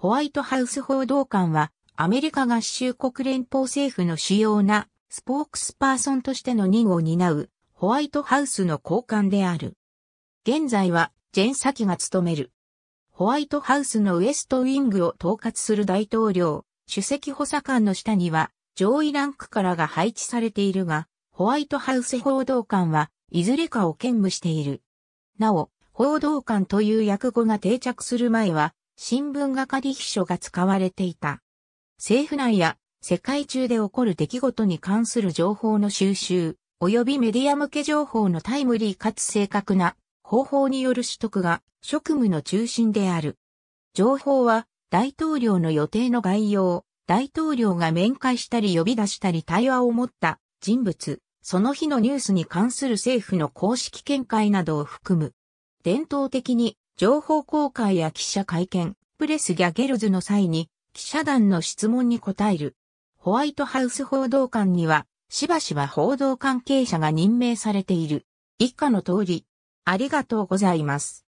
ホワイトハウス報道官は、アメリカ合衆国連邦政府の主要なスポークスパーソンとしての任を担うホワイトハウスの高官である。現在はジェン・サキが務める。ホワイトハウスのウエストウィングを統括する大統領、主席補佐官の下には上位ランクからが配置されているが、ホワイトハウス報道官はいずれかを兼務している。なお、報道官という訳語が定着する前は、新聞係秘書が使われていた。政府内や世界中で起こる出来事に関する情報の収集、及びメディア向け情報のタイムリーかつ正確な方法による取得が職務の中心である。情報は大統領の予定の概要、大統領が面会したり呼び出したり対話を持った人物、その日のニュースに関する政府の公式見解などを含む。伝統的に情報公開や記者会見、プレス・ギャゲルズの際に、記者団の質問に答える。ホワイトハウス報道官には、しばしば報道関係者が任命されている。以下の通り、ありがとうございます。